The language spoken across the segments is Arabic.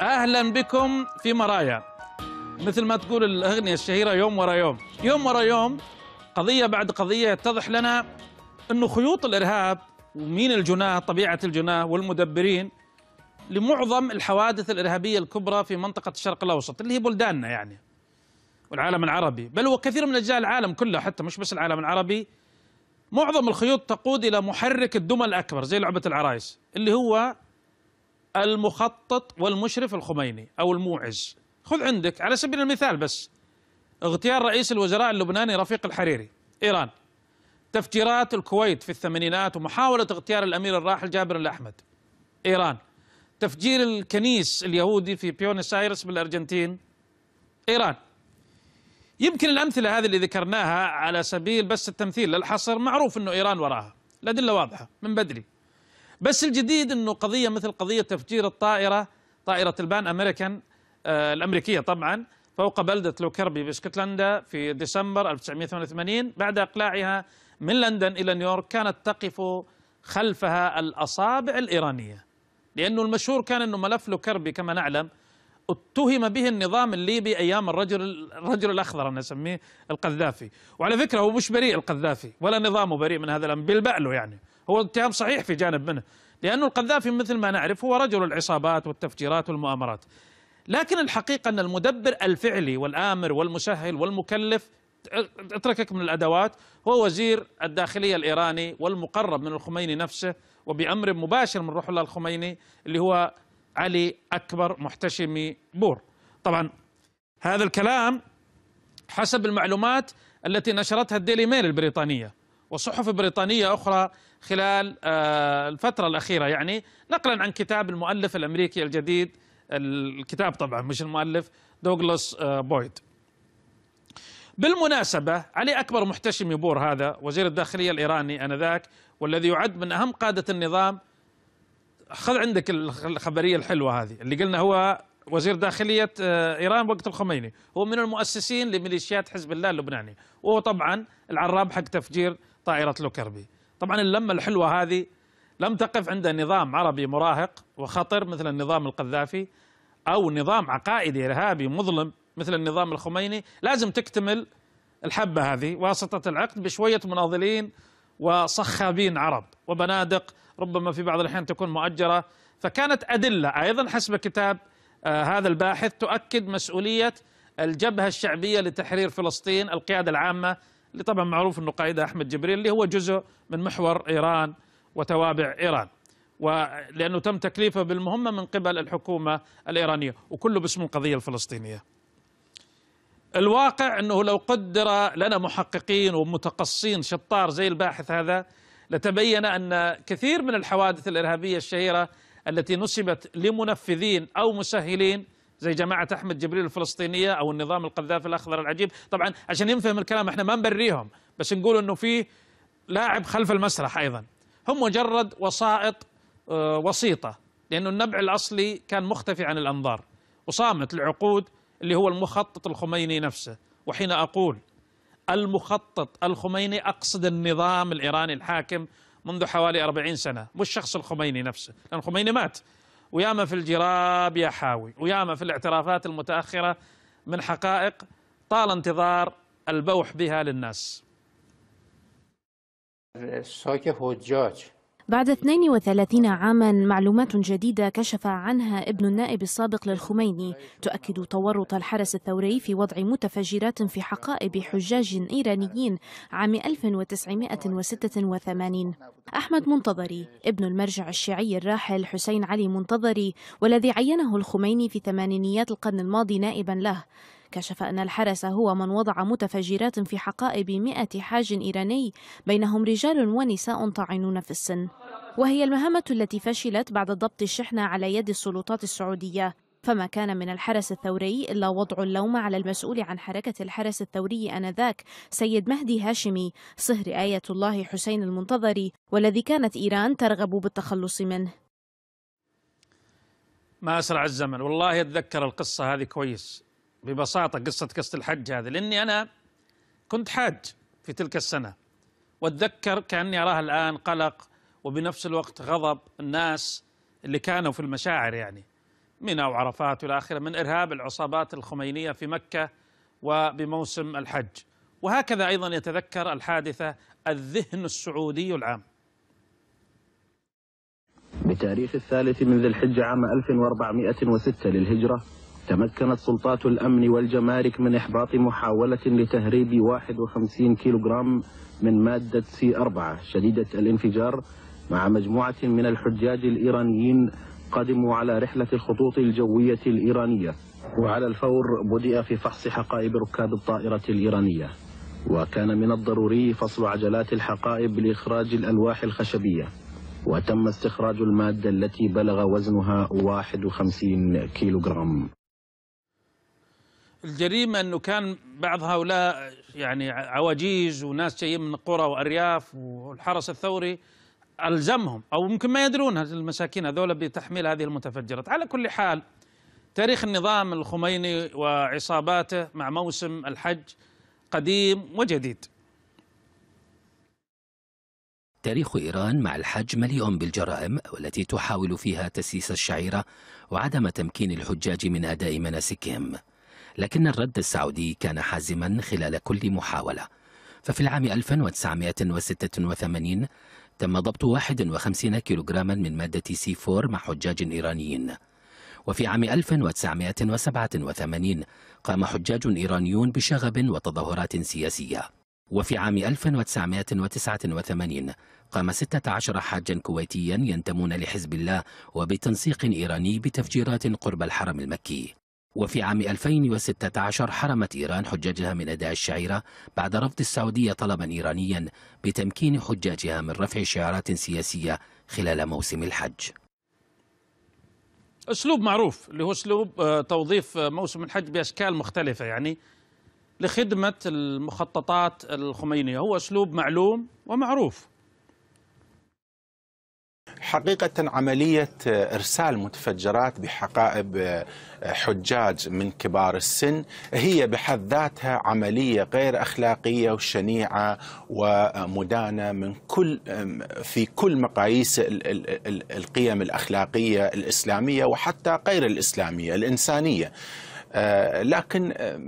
أهلا بكم في مرايا مثل ما تقول الأغنية الشهيرة يوم ورا يوم يوم ورا يوم قضية بعد قضية يتضح لنا أنه خيوط الإرهاب ومين الجناه طبيعة الجناه والمدبرين لمعظم الحوادث الإرهابية الكبرى في منطقة الشرق الأوسط اللي هي بلداننا يعني والعالم العربي بل وكثير من أجزاء العالم كله حتى مش بس العالم العربي معظم الخيوط تقود إلى محرك الدمى الأكبر زي لعبة العرايس اللي هو المخطط والمشرف الخميني أو الموعز خذ عندك على سبيل المثال بس اغتيال رئيس الوزراء اللبناني رفيق الحريري إيران تفجيرات الكويت في الثمانينات ومحاولة اغتيال الأمير الراحل جابر الأحمد إيران تفجير الكنيس اليهودي في بيونس آيرس بالأرجنتين إيران يمكن الأمثلة هذه اللي ذكرناها على سبيل بس التمثيل للحصر معروف أنه إيران وراها الأدلة واضحة من بدري بس الجديد انه قضيه مثل قضيه تفجير الطائره طائره البان امريكان آه الامريكيه طبعا فوق بلده لوكربي باسكتلندا في ديسمبر 1988 بعد اقلاعها من لندن الى نيويورك كانت تقف خلفها الاصابع الايرانيه لانه المشهور كان انه ملف لوكربي كما نعلم اتهم به النظام الليبي ايام الرجل الرجل الاخضر انا اسميه القذافي وعلى فكره هو مش بريء القذافي ولا نظامه بريء من هذا الامر بالبأله يعني هو اتهام صحيح في جانب منه لأن القذافي مثل ما نعرف هو رجل العصابات والتفجيرات والمؤامرات لكن الحقيقة أن المدبر الفعلي والآمر والمسهل والمكلف اتركك من الأدوات هو وزير الداخلية الإيراني والمقرب من الخميني نفسه وبأمر مباشر من روح الله الخميني اللي هو علي أكبر محتشمي بور طبعا هذا الكلام حسب المعلومات التي نشرتها الديلي ميل البريطانية وصحف بريطانية أخرى خلال آه، الفترة الأخيرة يعني نقلا عن كتاب المؤلف الأمريكي الجديد الكتاب طبعا مش المؤلف دوغلاس آه، بويد بالمناسبة علي أكبر محتشم يبور هذا وزير الداخلية الإيراني آنذاك والذي يعد من أهم قادة النظام خذ عندك الخبرية الحلوة هذه اللي قلنا هو وزير داخلية آه، إيران وقت الخميني هو من المؤسسين لميليشيات حزب الله اللبناني وهو طبعا العراب حق تفجير طائرة لوكربي طبعا اللمة الحلوة هذه لم تقف عند نظام عربي مراهق وخطر مثل النظام القذافي أو نظام عقائدي إرهابي مظلم مثل النظام الخميني لازم تكتمل الحبة هذه واسطة العقد بشوية مناضلين وصخابين عرب وبنادق ربما في بعض الأحيان تكون مؤجرة فكانت أدلة أيضا حسب كتاب آه، هذا الباحث تؤكد مسؤولية الجبهة الشعبية لتحرير فلسطين القيادة العامة اللي طبعا معروف أنه قائدها أحمد جبريل اللي هو جزء من محور إيران وتوابع إيران ولأنه تم تكليفه بالمهمة من قبل الحكومة الإيرانية وكله باسم القضية الفلسطينية الواقع أنه لو قدر لنا محققين ومتقصين شطار زي الباحث هذا لتبين أن كثير من الحوادث الإرهابية الشهيرة التي نسبت لمنفذين أو مسهلين زي جماعه احمد جبريل الفلسطينيه او النظام القذافي الاخضر العجيب طبعا عشان ينفهم الكلام احنا ما نبريهم بس نقول انه في لاعب خلف المسرح ايضا هم مجرد وسائط آه، وسيطه لانه النبع الاصلي كان مختفي عن الانظار وصامت العقود اللي هو المخطط الخميني نفسه وحين اقول المخطط الخميني اقصد النظام الايراني الحاكم منذ حوالي 40 سنه مش شخص الخميني نفسه لان الخميني مات وياما في الجراب يا حاوي وياما في الاعترافات المتأخرة من حقائق طال انتظار البوح بها للناس حجاج بعد 32 عاما معلومات جديدة كشف عنها ابن النائب السابق للخميني تؤكد تورط الحرس الثوري في وضع متفجرات في حقائب حجاج إيرانيين عام 1986 أحمد منتظري ابن المرجع الشيعي الراحل حسين علي منتظري والذي عينه الخميني في ثمانينيات القرن الماضي نائبا له كشف أن الحرس هو من وضع متفجرات في حقائب مئة حاج إيراني بينهم رجال ونساء طاعنون في السن وهي المهمة التي فشلت بعد ضبط الشحنة على يد السلطات السعودية فما كان من الحرس الثوري إلا وضع اللوم على المسؤول عن حركة الحرس الثوري آنذاك سيد مهدي هاشمي صهر آية الله حسين المنتظري والذي كانت إيران ترغب بالتخلص منه ما أسرع الزمن والله أتذكر القصة هذه كويس ببساطة قصة قصة الحج هذه لأني أنا كنت حاج في تلك السنة وأتذكر كأني أراها الآن قلق وبنفس الوقت غضب الناس اللي كانوا في المشاعر يعني من وعرفات والى اخره من ارهاب العصابات الخمينيه في مكه وبموسم الحج وهكذا ايضا يتذكر الحادثه الذهن السعودي العام بتاريخ الثالث من ذي الحجه عام 1406 للهجره تمكنت سلطات الأمن والجمارك من إحباط محاولة لتهريب 51 كيلوغرام من مادة سي 4 شديدة الانفجار مع مجموعة من الحجاج الإيرانيين قدموا على رحلة الخطوط الجوية الإيرانية وعلى الفور بدأ في فحص حقائب ركاب الطائرة الإيرانية وكان من الضروري فصل عجلات الحقائب لإخراج الألواح الخشبية وتم استخراج المادة التي بلغ وزنها 51 كيلوغرام الجريمة أنه كان بعض هؤلاء يعني عواجيز وناس جايين من قرى وأرياف والحرس الثوري ألزمهم أو ممكن ما يدرون المساكين هذول بتحميل هذه المتفجرات على كل حال تاريخ النظام الخميني وعصاباته مع موسم الحج قديم وجديد تاريخ إيران مع الحج مليء بالجرائم والتي تحاول فيها تسييس الشعيرة وعدم تمكين الحجاج من أداء مناسكهم لكن الرد السعودي كان حازما خلال كل محاولة ففي العام 1986 تم ضبط 51 كيلوغراما من مادة سي 4 مع حجاج إيرانيين وفي عام 1987 قام حجاج إيرانيون بشغب وتظاهرات سياسية وفي عام 1989 قام 16 حاجا كويتيا ينتمون لحزب الله وبتنسيق إيراني بتفجيرات قرب الحرم المكي وفي عام 2016 حرمت إيران حجاجها من أداء الشعيرة بعد رفض السعودية طلبا إيرانيا بتمكين حجاجها من رفع شعارات سياسية خلال موسم الحج أسلوب معروف اللي هو أسلوب آه، توظيف آه، موسم الحج بأشكال مختلفة يعني لخدمة المخططات الخمينية هو أسلوب معلوم ومعروف حقيقة عملية إرسال متفجرات بحقائب حجاج من كبار السن هي بحد ذاتها عملية غير أخلاقية وشنيعة ومدانة من كل في كل مقاييس القيم الأخلاقية الإسلامية وحتى غير الإسلامية الإنسانية آه، لكن آه،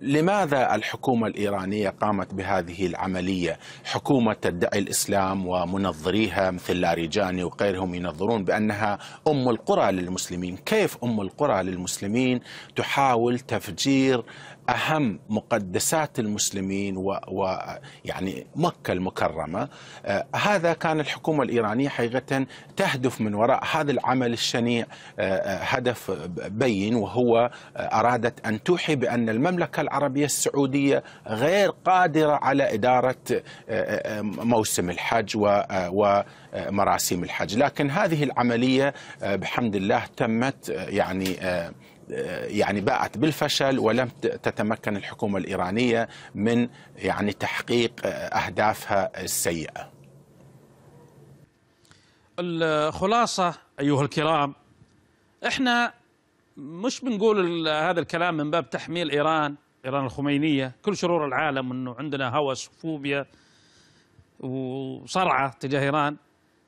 لماذا الحكومة الإيرانية قامت بهذه العملية حكومة تدعي الإسلام ومنظريها مثل لاريجاني وغيرهم ينظرون بأنها أم القرى للمسلمين كيف أم القرى للمسلمين تحاول تفجير اهم مقدسات المسلمين ويعني و... يعني مكه المكرمه آه هذا كان الحكومه الايرانيه حقيقه تهدف من وراء هذا العمل الشنيع آه،, آه هدف بين وهو آه ارادت ان توحي بان المملكه العربيه السعوديه غير قادره على اداره آه، آه، موسم الحج و... ومراسيم الحج، لكن هذه العمليه بحمد الله تمت يعني يعني باءت بالفشل ولم تتمكن الحكومه الايرانيه من يعني تحقيق آه، اهدافها السيئه. الخلاصه ايها الكرام احنا مش بنقول هذا الكلام من باب تحميل ايران ايران الخمينيه كل شرور العالم انه عندنا هوس وفوبيا وصرعه تجاه ايران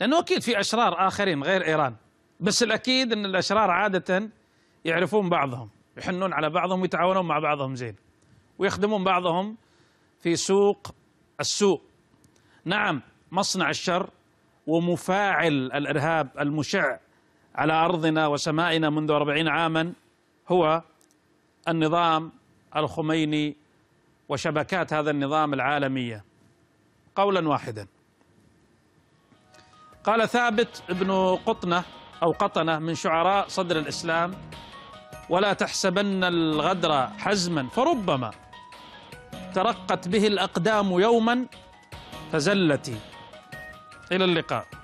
لانه اكيد في اشرار اخرين غير ايران بس الاكيد ان الاشرار عاده يعرفون بعضهم يحنون على بعضهم ويتعاونون مع بعضهم زين ويخدمون بعضهم في سوق السوء نعم مصنع الشر ومفاعل الإرهاب المشع على أرضنا وسمائنا منذ أربعين عاما هو النظام الخميني وشبكات هذا النظام العالمية قولا واحدا قال ثابت بن قطنة أو قطنة من شعراء صدر الإسلام ولا تحسبن الغدر حزما فربما ترقت به الأقدام يوما فزلتي إلى اللقاء